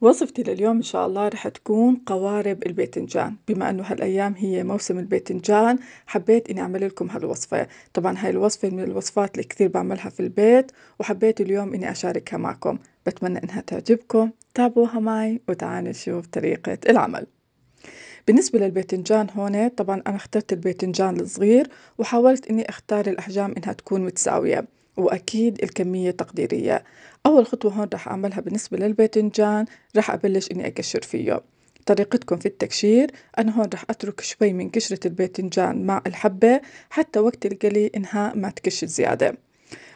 وصفتي لليوم إن شاء الله رح تكون قوارب الباذنجان بما إنه هالأيام هي موسم الباذنجان حبيت إني أعمل لكم هالوصفة طبعا هاي الوصفة من الوصفات اللي كثير بعملها في البيت وحبيت اليوم إني أشاركها معكم بتمنى إنها تعجبكم تابوها معي وتعالوا نشوف طريقة العمل بالنسبة للباذنجان هون طبعا أنا اخترت الباذنجان الصغير وحاولت إني أختار الأحجام إنها تكون متساوية واكيد الكميه تقديريه اول خطوه هون رح اعملها بالنسبه للباذنجان رح ابلش اني اكشر فيه طريقتكم في التكشير أنا هون رح أترك شوي من قشرة الباذنجان مع الحبة حتى وقت القلي إنها ما تكش زيادة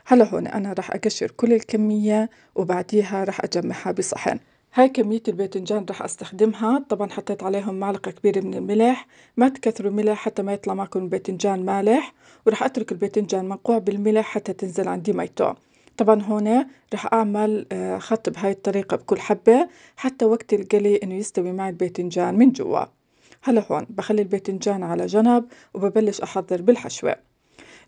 هلا هون أنا رح أقشر كل الكمية وبعديها رح أجمعها بصحن هاي كمية الباذنجان رح استخدمها طبعا حطيت عليهم معلقة كبيرة من الملح ما تكثروا الملح حتى ما يطلع معكم الباذنجان مالح ورح اترك الباذنجان منقوع بالملح حتى تنزل عندي ميته طبعا هون رح اعمل آه، خط بهاي الطريقة بكل حبة حتى وقت القلي انه يستوي معي الباذنجان من جوا هلا هون بخلي الباذنجان على جنب وببلش احضر بالحشوة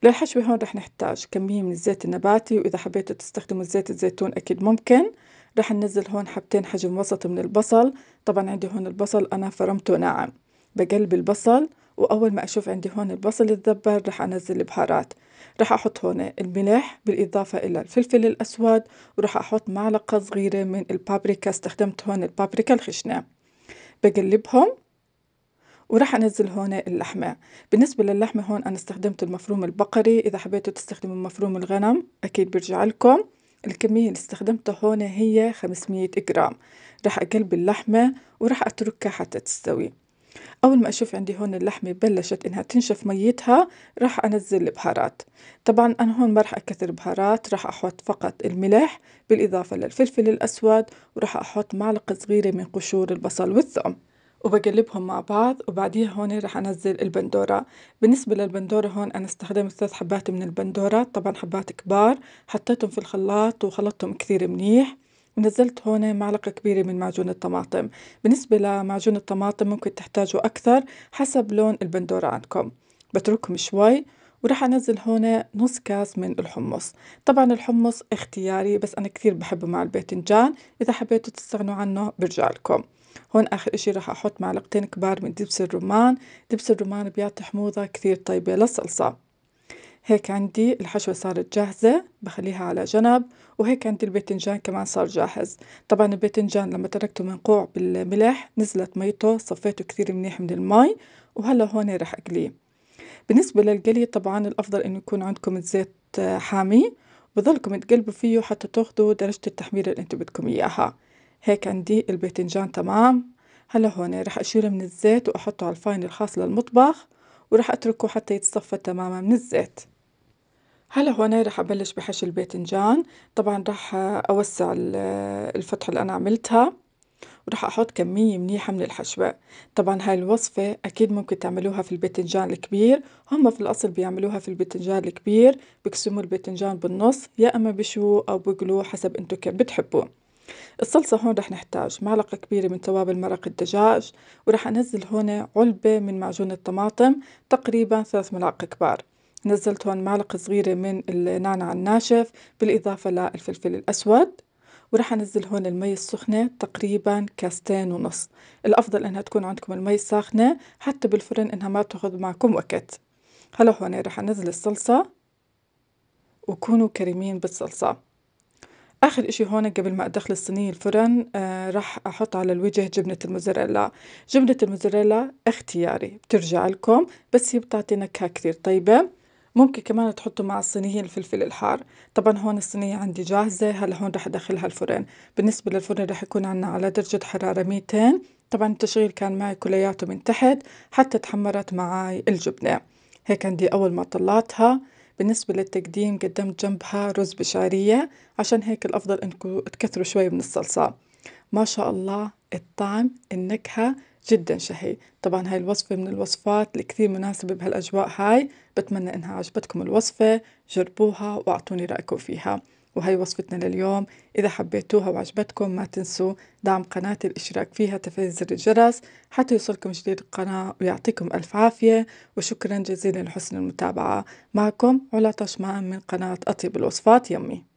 للحشوة هون رح نحتاج كمية من الزيت النباتي وإذا حبيتوا تستخدموا زيت الزيتون أكيد ممكن رح ننزل هون حبتين حجم وسط من البصل طبعا عندي هون البصل أنا فرمته ناعم بقلب البصل وأول ما أشوف عندي هون البصل الذبر رح أنزل البهارات رح أحط هون الملح بالإضافة إلى الفلفل الأسود ورح أحط معلقة صغيرة من البابريكا استخدمت هون البابريكا الخشنة بقلبهم وراح انزل هون اللحمه بالنسبه للحمه هون انا استخدمت المفروم البقري اذا حبيتوا تستخدموا مفروم الغنم اكيد برجع لكم الكمية اللي استخدمتها هون هي خمسمية جرام راح أقلب اللحمة وراح أتركها حتى تستوي أول ما أشوف عندي هون اللحمة بلشت إنها تنشف ميتها راح أنزل البهارات طبعا أنا هون ما راح أكثر بهارات راح أحط فقط الملح بالإضافة للفلفل الأسود وراح أحط معلقة صغيرة من قشور البصل والثوم وبقلبهم مع بعض وبعديها هون رح أنزل البندورة بالنسبة للبندورة هون أنا استخدمت ثلاث حبات من البندورة طبعا حبات كبار حطيتهم في الخلاط وخلطتهم كثير منيح ونزلت هون معلقة كبيرة من معجون الطماطم بالنسبة لمعجون الطماطم ممكن تحتاجوا أكثر حسب لون البندورة عندكم بتركهم شوي وراح انزل هون نص كاس من الحمص طبعا الحمص اختياري بس انا كثير بحبه مع الباذنجان اذا حبيتوا تستغنوا عنه برجع لكم هون آخر إشي راح أحط معلقتين كبار من دبس الرمان دبس الرمان بيعطي حموضة كثير طيبة للصلصة هيك عندي الحشوة صارت جاهزة بخليها على جنب وهيك عندي الباذنجان كمان صار جاهز طبعا الباذنجان لما تركته منقوع بالملح نزلت ميته صفيته كثير منيح من المي وهلا هون راح أقليه بالنسبة للقلي طبعا الأفضل إنه يكون عندكم الزيت آه، حامي بضلكم تقلبوا فيه حتى تاخذوا درجة التحمير اللي انتم بدكم إياها هيك عندي الباذنجان تمام هلا هون رح أشيله من الزيت وأحطه على الفاين الخاص للمطبخ ورح أتركه حتى يتصفى تماما من الزيت هلا هون رح أبلش بحشي الباذنجان طبعا رح أوسع الفتحة اللي أنا عملتها ورح أحط كمية منيحة من الحشوة طبعا هاي الوصفة أكيد ممكن تعملوها في الباذنجان الكبير هم في الأصل بيعملوها في الباذنجان الكبير بقسموا الباذنجان بالنص يا أما بشوه أو بقلوه حسب أنتو كيف بتحبوه الصلصة هون رح نحتاج معلقة كبيرة من توابل مرق الدجاج ورح أنزل هون علبة من معجون الطماطم تقريبا ثلاث ملاعق كبار نزلت هون معلقة صغيرة من النعناع الناشف بالإضافة للفلفل الأسود ورح أنزل هون المي السخنة تقريبا كاستين ونص الأفضل إنها تكون عندكم المي الساخنة حتى بالفرن إنها ما تأخذ معكم وقت هلا هون رح أنزل الصلصة وكونوا كريمين بالصلصة آخر إشي هون قبل ما أدخل الصينية الفرن آه راح أحط على الوجه جبنة الموزاريلا جبنة الموزاريلا اختياري بترجع لكم بس هي بتعطي نكهة كثير طيبة ممكن كمان تحطوا مع الصينية الفلفل الحار طبعا هون الصينية عندي جاهزة هلا هون راح أدخلها الفرن بالنسبة للفرن راح يكون عنا على درجة حرارة 200 طبعا التشغيل كان معي كلياته من تحت حتى تحمرت معي الجبنة هيك عندي أول ما طلعتها بالنسبة للتقديم قدمت جنبها رز بشعرية عشان هيك الأفضل إنكم تكثروا شوي من الصلصة ما شاء الله الطعم النكهة جدا شهي طبعا هاي الوصفة من الوصفات اللي كثير مناسبة بهالأجواء هاي بتمنى إنها عجبتكم الوصفة جربوها وأعطوني رأيكم فيها وهي وصفتنا لليوم إذا حبيتوها وعجبتكم ما تنسوا دعم قناتي الاشتراك فيها تفعيل زر الجرس حتى يوصلكم جديد القناة ويعطيكم ألف عافية وشكرا جزيلا لحسن المتابعة معكم علا طشمان من قناة أطيب الوصفات يمي